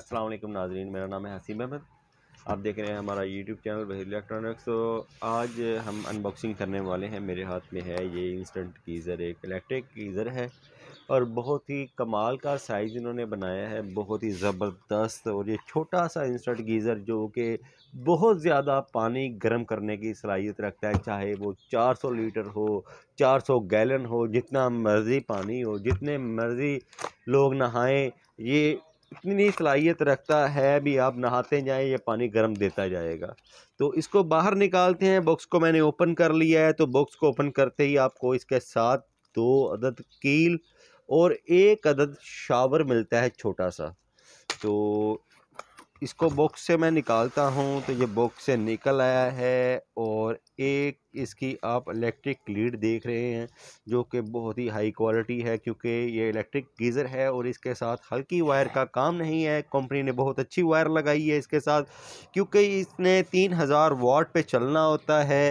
अस्सलाम वालेकुम नाजरीन मेरा नाम है हसीम अहमद आप देख रहे हैं हमारा यूट्यूब चैनल बहर इलेक्ट्रॉनिक्स तो आज हम अनबॉक्सिंग करने वाले हैं मेरे हाथ में है ये इंस्टेंट गीज़र एक इलेक्ट्रिक गीज़र है और बहुत ही कमाल का साइज़ इन्होंने बनाया है बहुत ही ज़बरदस्त और ये छोटा सा इंस्टेंट गीज़र जो कि बहुत ज़्यादा पानी गर्म करने की सलाहियत रखता है चाहे वो 400 लीटर हो 400 गैलन हो जितना मर्ज़ी पानी हो जितने मर्ज़ी लोग नहाएं ये इतनी सलाहियत रखता है भी आप नहाते जाएं या पानी गर्म देता जाएगा तो इसको बाहर निकालते हैं बॉक्स को मैंने ओपन कर लिया है तो बॉक्स को ओपन करते ही आपको इसके साथ दो अदद कील और एक अदद शावर मिलता है छोटा सा तो इसको बॉक्स से मैं निकालता हूँ तो ये बॉक्स से निकल आया है और एक इसकी आप इलेक्ट्रिक लीड देख रहे हैं जो कि बहुत ही हाई क्वालिटी है क्योंकि ये इलेक्ट्रिक गीज़र है और इसके साथ हल्की वायर का काम नहीं है कंपनी ने बहुत अच्छी वायर लगाई है इसके साथ क्योंकि इसने तीन हज़ार वाट पर चलना होता है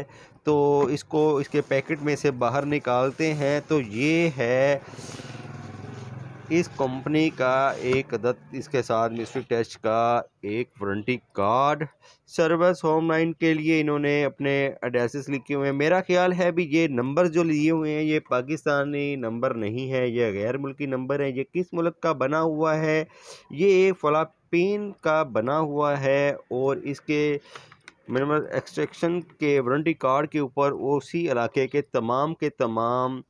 तो इसको इसके पैकेट में से बाहर निकालते हैं तो ये है इस कंपनी का एक दत्त इसके साथ मिस्ट्री टेस्ट का एक warranty card service home line के लिए इन्होंने अपने एड्रेसेस लिखे हुए हैं मेरा ख्याल है भी ये नंबर जो लिए हुए हैं ये पाकिस्तानी नंबर नहीं है ये गैर मुल्की नंबर है ये किस मुल्क का बना हुआ है ये एक फलापीन का बना हुआ है और इसके मिनिमम एक्सट्रैक्शन के वारंटी कार्ड के ऊपर उसी इलाके के तमाम के तमाम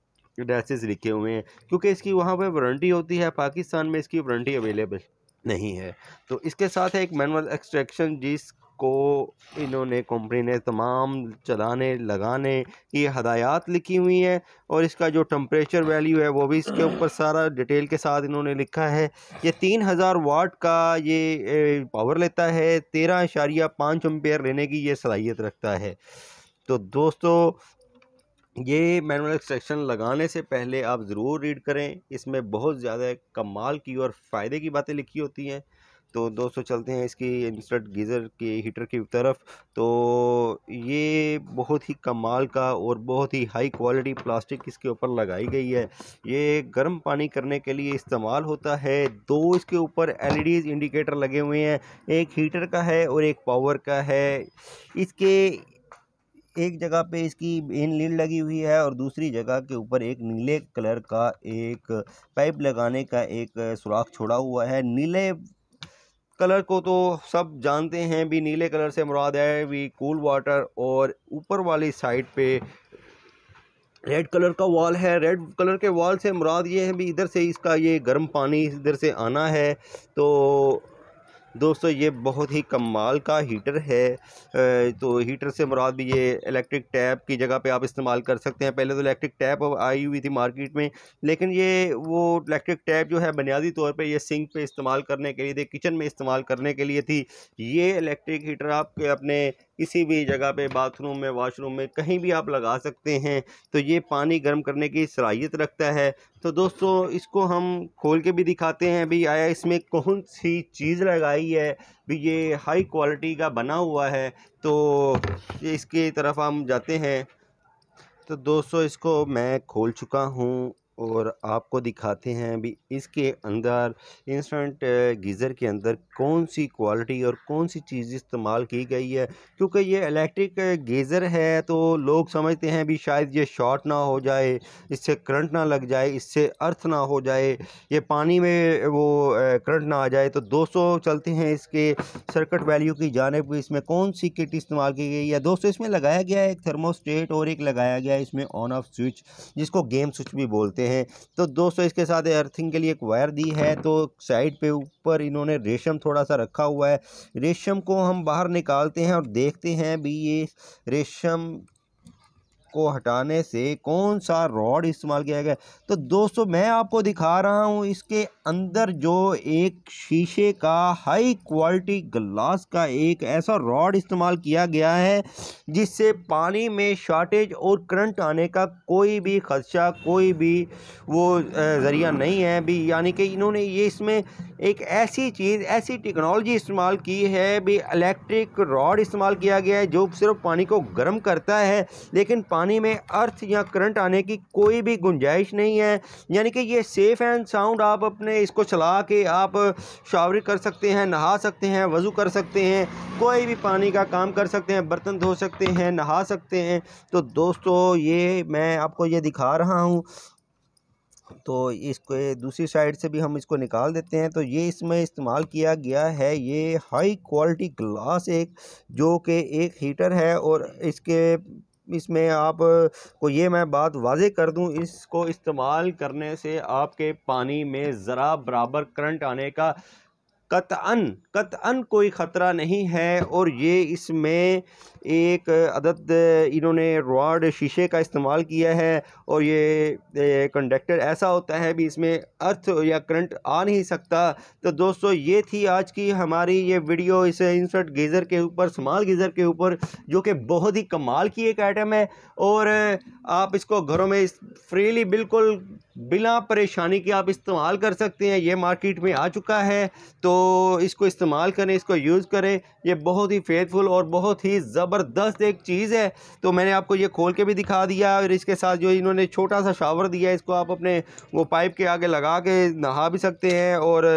ड्रेसेस लिखे हुए हैं क्योंकि इसकी वहाँ पर वारंटी होती है पाकिस्तान में इसकी वारंटी अवेलेबल नहीं है तो इसके साथ है एक मैनुअल एक्सट्रैक्शन जिस को इन्होंने कंपनी ने तमाम चलाने लगाने की हदायत लिखी हुई हैं और इसका जो टम्परेचर वैल्यू है वो भी इसके ऊपर सारा डिटेल के साथ इन्होंने लिखा है ये तीन हज़ार वाट का ये पावर लेता है तेरह इशारिया पाँच एम्पेयर लेने की ये सलाहियत रखता है तो दोस्तों ये मैनुअल एक्सट्रैक्शन लगाने से पहले आप ज़रूर रीड करें इसमें बहुत ज़्यादा कमाल की और फ़ायदे की बातें लिखी होती हैं तो दोस्तों चलते हैं इसकी इंस्टेंट गीज़र के हीटर की तरफ तो ये बहुत ही कमाल का और बहुत ही हाई क्वालिटी प्लास्टिक इसके ऊपर लगाई गई है ये गर्म पानी करने के लिए इस्तेमाल होता है दो इसके ऊपर एलईडीज इंडिकेटर लगे हुए हैं एक हीटर का है और एक पावर का है इसके एक जगह पे इसकी मेन लीड लगी हुई है और दूसरी जगह के ऊपर एक नीले कलर का एक पाइप लगाने का एक सुराख छोड़ा हुआ है नीले कलर को तो सब जानते हैं भी नीले कलर से मुराद है भी कूल वाटर और ऊपर वाली साइड पे रेड कलर का वॉल है रेड कलर के वॉल से मुराद ये है भी इधर से इसका ये गर्म पानी इधर से आना है तो दोस्तों ये बहुत ही कमाल का हीटर है तो हीटर से मुराद भी ये इलेक्ट्रिक टैप की जगह पे आप इस्तेमाल कर सकते हैं पहले तो इलेक्ट्रिक टैप आई हुई थी मार्केट में लेकिन ये वो इलेक्ट्रिक टैप जो है बुनियादी तौर पे ये सिंक पे इस्तेमाल करने के लिए थे किचन में इस्तेमाल करने के लिए थी ये इलेक्ट्रिक हीटर आप अपने किसी भी जगह पे बाथरूम में वाशरूम में कहीं भी आप लगा सकते हैं तो ये पानी गर्म करने की सलाहियत रखता है तो दोस्तों इसको हम खोल के भी दिखाते हैं भी आया इसमें कौन सी चीज़ लगाई है भी ये हाई क्वालिटी का बना हुआ है तो इसके तरफ हम जाते हैं तो दोस्तों इसको मैं खोल चुका हूँ और आपको दिखाते हैं भी इसके अंदर इंस्टेंट गीज़र के अंदर कौन सी क्वालिटी और कौन सी चीज़ इस्तेमाल की गई है क्योंकि ये इलेक्ट्रिक गीज़र है तो लोग समझते हैं भी शायद ये शॉर्ट ना हो जाए इससे करंट ना लग जाए इससे अर्थ ना हो जाए ये पानी में वो करंट ना आ जाए तो 200 चलते हैं इसके सर्किट वैल्यू की जानब इसमें कौन सी किट इस्तेमाल की गई है दोस्तों इसमें लगाया गया है एक थर्मोस्टेट और एक लगाया गया है इसमें ऑन ऑफ स्विच जिसको गेम स्विच भी बोलते हैं हैं तो दोस्तों इसके साथ अर्थिंग के लिए एक वायर दी है तो साइड पे ऊपर इन्होंने रेशम थोड़ा सा रखा हुआ है रेशम को हम बाहर निकालते हैं और देखते हैं भी ये रेशम को हटाने से कौन सा रॉड इस्तेमाल किया गया तो दोस्तों मैं आपको दिखा रहा हूँ इसके अंदर जो एक शीशे का हाई क्वालिटी ग्लास का एक ऐसा रॉड इस्तेमाल किया गया है जिससे पानी में शॉर्टेज और करंट आने का कोई भी खदशा कोई भी वो ज़रिया नहीं है भी यानी कि इन्होंने ये इसमें एक ऐसी चीज़ ऐसी टेक्नोलॉजी इस्तेमाल की है भी इलेक्ट्रिक रॉड इस्तेमाल किया गया है जो सिर्फ पानी को गर्म करता है लेकिन पानी में अर्थ या करंट आने की कोई भी गुंजाइश नहीं है यानी कि ये सेफ़ एंड साउंड आप अपने इसको चला के आप शावर कर सकते हैं नहा सकते हैं वज़ू कर सकते हैं कोई भी पानी का काम कर सकते हैं बर्तन धो सकते हैं नहा सकते हैं तो दोस्तों ये मैं आपको ये दिखा रहा हूँ तो इसको दूसरी साइड से भी हम इसको निकाल देते हैं तो ये इसमें इस्तेमाल किया गया है ये हाई क्वालिटी ग्लास एक जो कि एक हीटर है और इसके इसमें आप को ये मैं बात वाजे कर दूं इसको इस्तेमाल करने से आपके पानी में ज़रा बराबर करंट आने का कतअन कतअन कोई ख़तरा नहीं है और ये इसमें एक अदद इन्होंने रॉड शीशे का इस्तेमाल किया है और ये कंडक्टर ऐसा होता है भी इसमें अर्थ या करंट आ नहीं सकता तो दोस्तों ये थी आज की हमारी ये वीडियो इस इंसर्ट गीज़र के ऊपर स्माल गीज़र के ऊपर जो कि बहुत ही कमाल की एक आइटम है और आप इसको घरों में फ्रीली बिल्कुल बिना परेशानी के आप इस्तेमाल कर सकते हैं ये मार्केट में आ चुका है तो इसको इस्तेमाल करें इसको यूज़ करें ये बहुत ही फेथफुल और बहुत ही ज़बरदस्त एक चीज़ है तो मैंने आपको ये खोल के भी दिखा दिया और इसके साथ जो इन्होंने छोटा सा शावर दिया है इसको आप अपने वो पाइप के आगे लगा के नहा भी सकते हैं और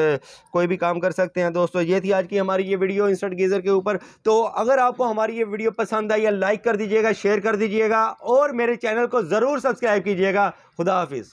कोई भी काम कर सकते हैं दोस्तों ये थी आज की हमारी ये वीडियो इंस्टेंट गीज़र के ऊपर तो अगर आपको हमारी ये वीडियो पसंद आई है लाइक कर दीजिएगा शेयर कर दीजिएगा और मेरे चैनल को ज़रूर सब्सक्राइब कीजिएगा खुदा हाफिज़